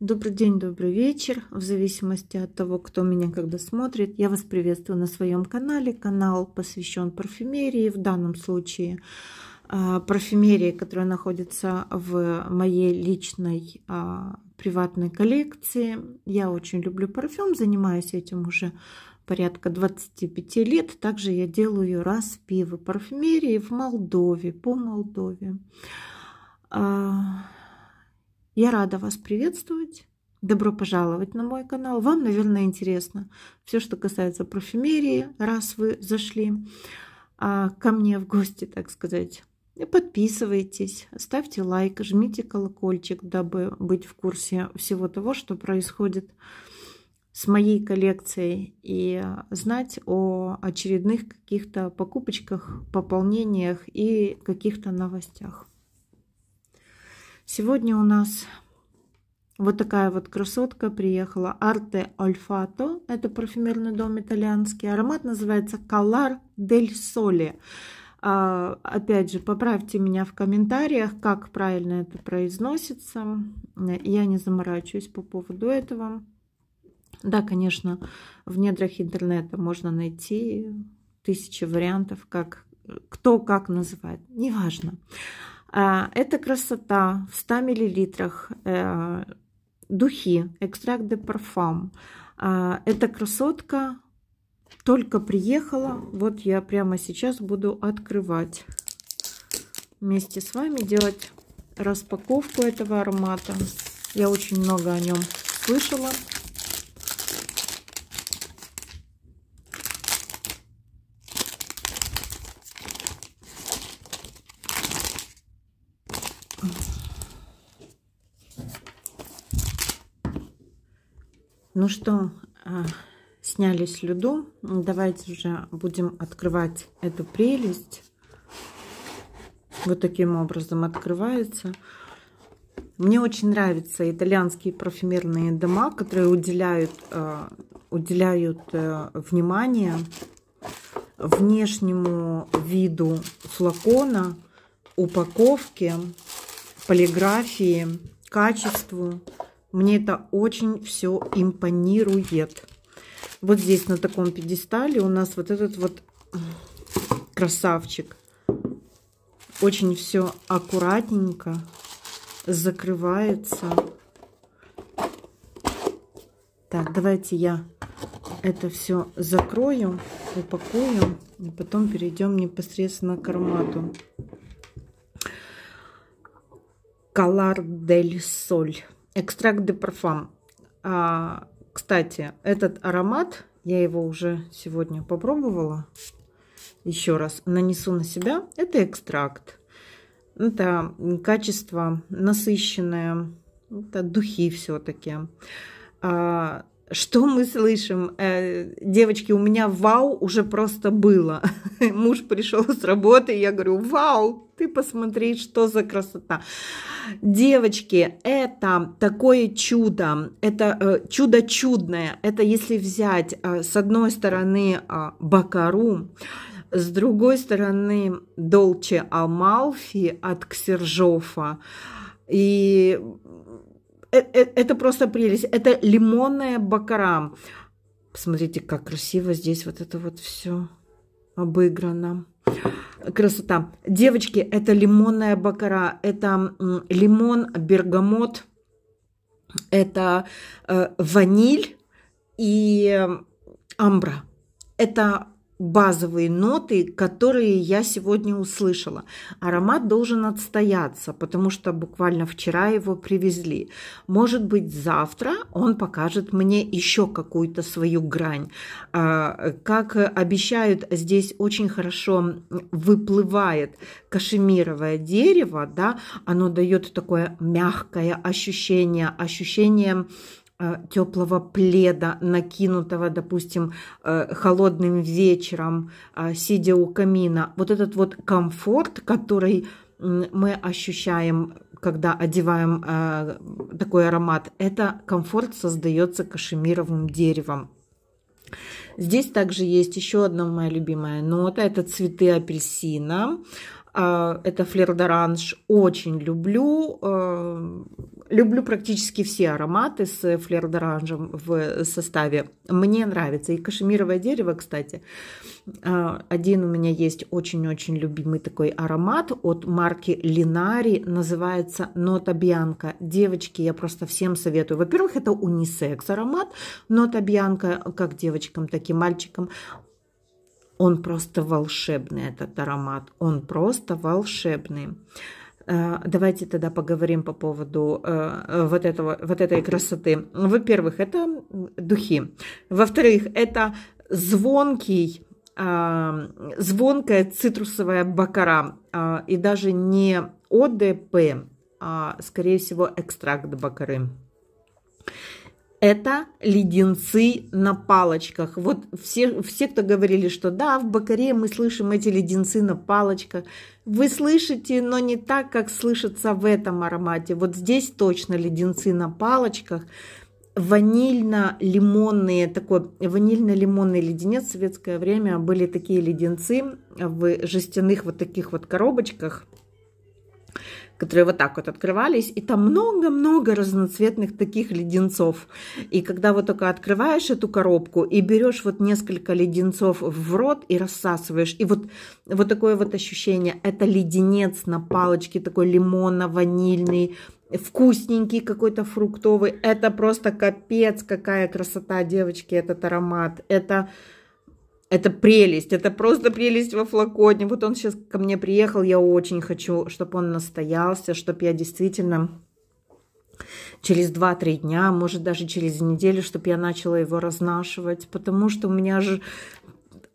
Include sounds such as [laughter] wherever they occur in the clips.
Добрый день, добрый вечер, в зависимости от того, кто меня когда смотрит. Я вас приветствую на своем канале. Канал посвящен парфюмерии, в данном случае а, парфюмерии, которая находится в моей личной а, приватной коллекции. Я очень люблю парфюм, занимаюсь этим уже порядка 25 лет. Также я делаю раз распивы парфюмерии в Молдове, по Молдове. А, я рада вас приветствовать. Добро пожаловать на мой канал. Вам, наверное, интересно все, что касается парфюмерии, раз вы зашли а, ко мне в гости, так сказать. Подписывайтесь, ставьте лайк, жмите колокольчик, дабы быть в курсе всего того, что происходит с моей коллекцией и знать о очередных каких-то покупочках, пополнениях и каких-то новостях. Сегодня у нас вот такая вот красотка приехала. Arte Olfato, Это парфюмерный дом итальянский. Аромат называется Колар del Sole. А, опять же, поправьте меня в комментариях, как правильно это произносится. Я не заморачиваюсь по поводу этого. Да, конечно, в недрах интернета можно найти тысячи вариантов, как кто как называет, неважно. А, это красота в 100 мл. Э, духи, экстракт де парфам. А, эта красотка только приехала. Вот я прямо сейчас буду открывать вместе с вами, делать распаковку этого аромата. Я очень много о нем слышала. Ну что, а, сняли слюду. Давайте уже будем открывать эту прелесть. Вот таким образом открывается. Мне очень нравятся итальянские парфюмерные дома, которые уделяют, а, уделяют э, внимание внешнему виду флакона, упаковке, полиграфии, качеству. Мне это очень все импонирует. Вот здесь на таком пьедестале у нас вот этот вот красавчик. Очень все аккуратненько закрывается. Так, давайте я это все закрою, упакую, и потом перейдем непосредственно к аромату. Колар дель Соль. Экстракт де парфам. А, кстати, этот аромат, я его уже сегодня попробовала. Еще раз нанесу на себя. Это экстракт. Это качество насыщенное. Это духи все-таки. А, что мы слышим? Э, девочки, у меня вау уже просто было. [laughs] Муж пришел с работы, я говорю, вау, ты посмотри, что за красота. Девочки, это такое чудо, это э, чудо чудное. Это если взять э, с одной стороны э, Бакару, с другой стороны Долче Амалфи от Ксержофа. И Э, э, это просто прелесть. Это лимонная бакарам. Посмотрите, как красиво здесь вот это вот все обыграно. Красота. Девочки, это лимонная бакара, это лимон, бергамот, это э, ваниль и амбра. Это базовые ноты, которые я сегодня услышала. Аромат должен отстояться, потому что буквально вчера его привезли. Может быть, завтра он покажет мне еще какую-то свою грань. А, как обещают, здесь очень хорошо выплывает кашемировое дерево, да, оно дает такое мягкое ощущение, ощущение Э, теплого пледа, накинутого, допустим, э, холодным вечером, э, сидя у камина. Вот этот вот комфорт, который мы ощущаем, когда одеваем такой аромат, это комфорт создается кашемировым деревом. Здесь также есть еще одна моя любимая нота. Это цветы апельсина. Это флер флердоранж. Очень люблю люблю практически все ароматы с флер-доранжем в составе. Мне нравится. И кашемировое дерево, кстати. А, один у меня есть очень-очень любимый такой аромат от марки Линари. Называется Нота Бьянка. Девочки, я просто всем советую. Во-первых, это унисекс аромат. Нота Бьянка как девочкам, так и мальчикам. Он просто волшебный, этот аромат. Он просто волшебный. Э, давайте тогда поговорим по поводу э, вот, этого, вот этой красоты. Во-первых, это духи. Во-вторых, это звонкий, э, звонкая цитрусовая бакара. И даже не ОДП, а, скорее всего, экстракт бакары. Это леденцы на палочках. Вот все, все, кто говорили, что да, в Бакаре мы слышим эти леденцы на палочках, вы слышите, но не так, как слышится в этом аромате. Вот здесь точно леденцы на палочках, ванильно-лимонные, такой ванильно-лимонный леденец. В советское время были такие леденцы в жестяных вот таких вот коробочках которые вот так вот открывались, и там много-много разноцветных таких леденцов. И когда вот только открываешь эту коробку и берешь вот несколько леденцов в рот и рассасываешь, и вот, вот такое вот ощущение, это леденец на палочке, такой лимонно-ванильный, вкусненький какой-то фруктовый. Это просто капец, какая красота, девочки, этот аромат. Это это прелесть, это просто прелесть во флаконе. Вот он сейчас ко мне приехал, я очень хочу, чтобы он настоялся, чтобы я действительно через 2-3 дня, может даже через неделю, чтобы я начала его разнашивать, потому что у меня же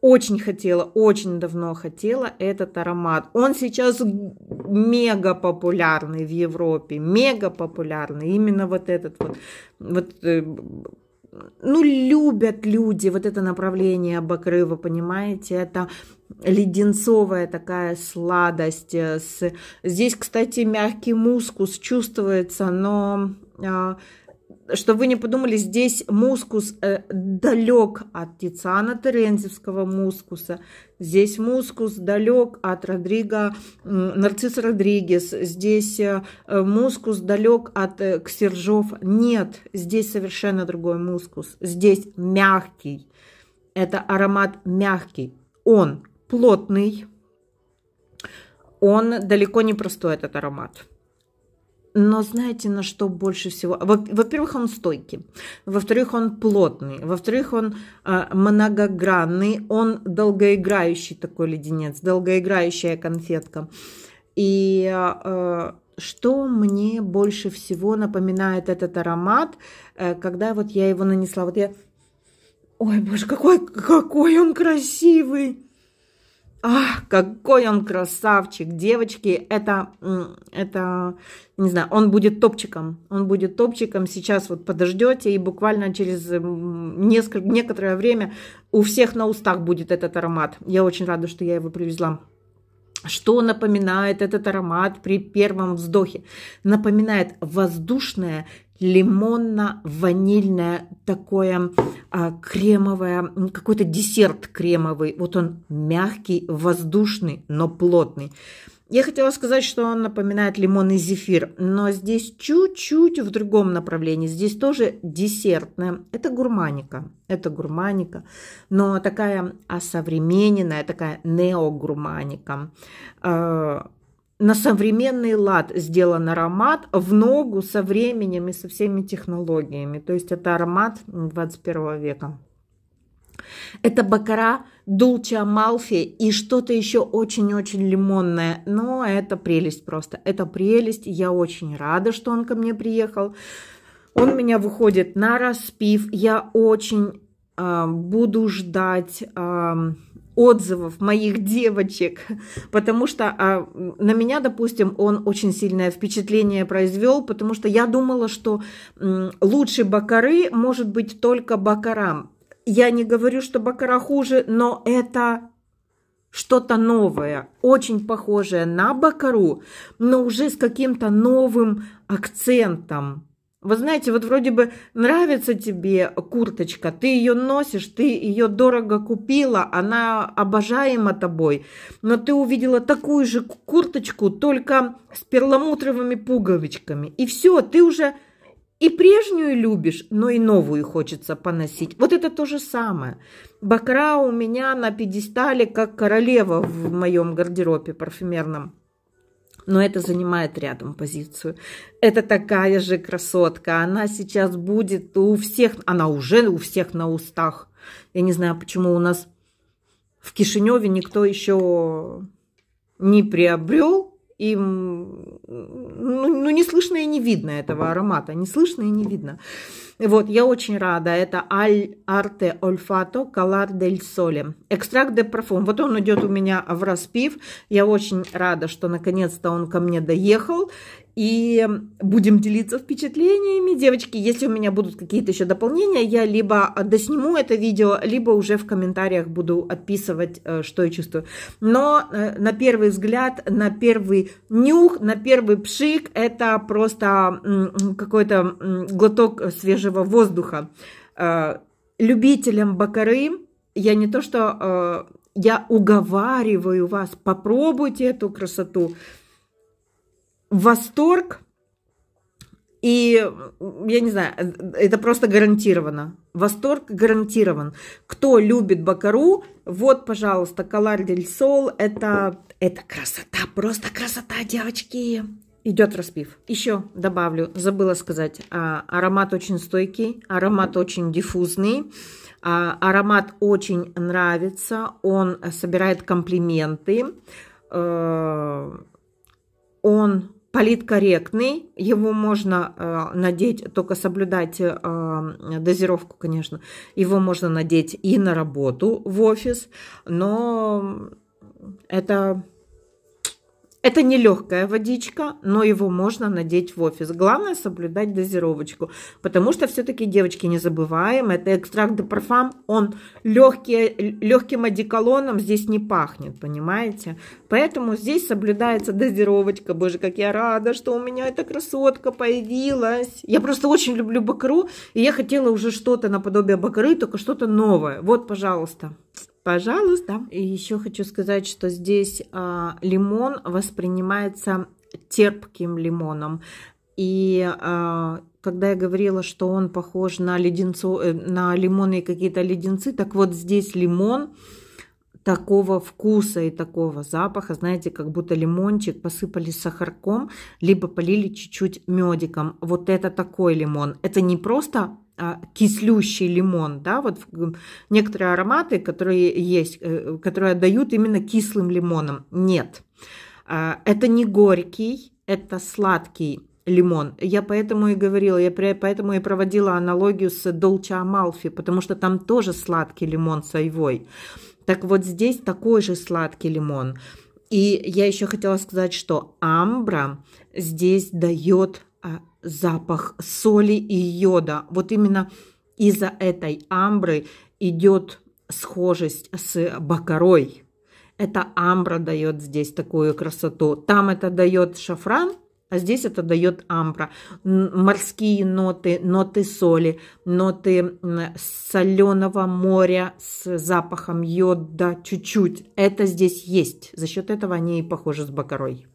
очень хотела, очень давно хотела этот аромат. Он сейчас мега популярный в Европе, мега популярный. Именно вот этот вот, вот э, ну, любят люди вот это направление Бакрыва, понимаете, это леденцовая такая сладость. Э, здесь, кстати, мягкий мускус чувствуется, но а, чтобы вы не подумали, здесь мускус э, далек от Тициана Терензевского мускуса. Здесь мускус далек от Родриго, э, Нарцисс Родригес. Здесь э, э мускус далек от э, Ксержов. Нет, здесь совершенно другой мускус. Здесь мягкий. Это аромат мягкий. Он плотный. Он далеко не простой, этот аромат. Но знаете, на что больше всего? Во-первых, он стойкий. Во-вторых, он плотный. Во-вторых, он э, многогранный. Он долгоиграющий такой леденец, долгоиграющая конфетка. И э, что мне больше всего напоминает этот аромат, э, когда вот я его нанесла? Вот я... Ой, боже, какой, какой он красивый! Ах, какой он красавчик, девочки, это, это, не знаю, он будет топчиком, он будет топчиком, сейчас вот подождете, и буквально через несколько, некоторое время у всех на устах будет этот аромат. Я очень рада, что я его привезла. Что напоминает этот аромат при первом вздохе? Напоминает воздушное лимонно-ванильное такое а, кремовое, какой-то десерт кремовый. Вот он мягкий, воздушный, но плотный. Я хотела сказать, что он напоминает лимонный зефир, но здесь чуть-чуть в другом направлении. Здесь тоже десертная. Это гурманика. Это гурманика, но такая осовремененная, такая неогурманика. А, на современный лад сделан аромат в ногу со временем и со всеми технологиями. То есть это аромат 21 века. Это бакара, дулче амалфи и что-то еще очень-очень лимонное. Но это прелесть просто. Это прелесть. Я очень рада, что он ко мне приехал. Он меня выходит на распив. Я очень э, буду ждать... Э, отзывов моих девочек, потому что а, на меня, допустим, он очень сильное впечатление произвел, потому что я думала, что м, лучше бакары может быть только бакарам. Я не говорю, что бакара хуже, но это что-то новое, очень похожее на бакару, но уже с каким-то новым акцентом. Вы знаете, вот вроде бы нравится тебе курточка, ты ее носишь, ты ее дорого купила, она обожаема тобой, но ты увидела такую же курточку, только с перламутровыми пуговичками. И все, ты уже и прежнюю любишь, но и новую хочется поносить. Вот это то же самое. Бакра у меня на пьедестале, как королева в моем гардеробе парфюмерном но это занимает рядом позицию. Это такая же красотка. Она сейчас будет у всех, она уже у всех на устах. Я не знаю, почему у нас в Кишиневе никто еще не приобрел. И ну, ну, не слышно и не видно этого аромата. Не слышно и не видно. Вот, я очень рада. Это Аль Арте Ольфато Калар Дель Соле. Экстракт де парфум. Вот он идет у меня в распив. Я очень рада, что наконец-то он ко мне доехал. И будем делиться впечатлениями, девочки. Если у меня будут какие-то еще дополнения, я либо досниму это видео, либо уже в комментариях буду отписывать, э, что я чувствую. Но э, на первый взгляд, на первый нюх, на первый пшик, это просто какой-то глоток свежего свежего воздуха. Э, любителям бакары я не то что э, я уговариваю вас, попробуйте эту красоту. Восторг, и я не знаю, это просто гарантированно. Восторг гарантирован. Кто любит Бакару, вот, пожалуйста, Калар Дель Сол, это, это красота, просто красота, девочки идет распив. Еще добавлю, забыла сказать, а, аромат очень стойкий, аромат очень диффузный, а, аромат очень нравится, он собирает комплименты, э, он политкорректный, его можно э, надеть, только соблюдать э, дозировку, конечно, его можно надеть и на работу в офис, но это это не легкая водичка, но его можно надеть в офис. Главное соблюдать дозировочку, потому что все-таки, девочки, не забываем, это экстракт депарфам, он легкий, легким одеколоном здесь не пахнет, понимаете? Поэтому здесь соблюдается дозировочка. Боже, как я рада, что у меня эта красотка появилась. Я просто очень люблю бакру, и я хотела уже что-то наподобие бакры, только что-то новое. Вот, пожалуйста. Пожалуйста. И еще хочу сказать, что здесь э, лимон воспринимается терпким лимоном. И э, когда я говорила, что он похож на леденцо, э, на лимонные какие-то леденцы, так вот здесь лимон такого вкуса и такого запаха, знаете, как будто лимончик посыпали сахарком, либо полили чуть-чуть медиком. Вот это такой лимон. Это не просто а, кислющий лимон, да, вот некоторые ароматы, которые есть, э, которые дают именно кислым лимоном. Нет, а, это не горький, это сладкий лимон. Я поэтому и говорила, я поэтому и проводила аналогию с Долча Амалфи, потому что там тоже сладкий лимон с айвой. Так вот здесь такой же сладкий лимон. И я еще хотела сказать, что амбра здесь дает запах соли и йода. Вот именно из-за этой амбры идет схожесть с бакарой. Это амбра дает здесь такую красоту. Там это дает шафран, а здесь это дает амбра. Морские ноты, ноты соли, ноты соленого моря с запахом йода чуть-чуть. Это здесь есть. За счет этого они и похожи с бакарой.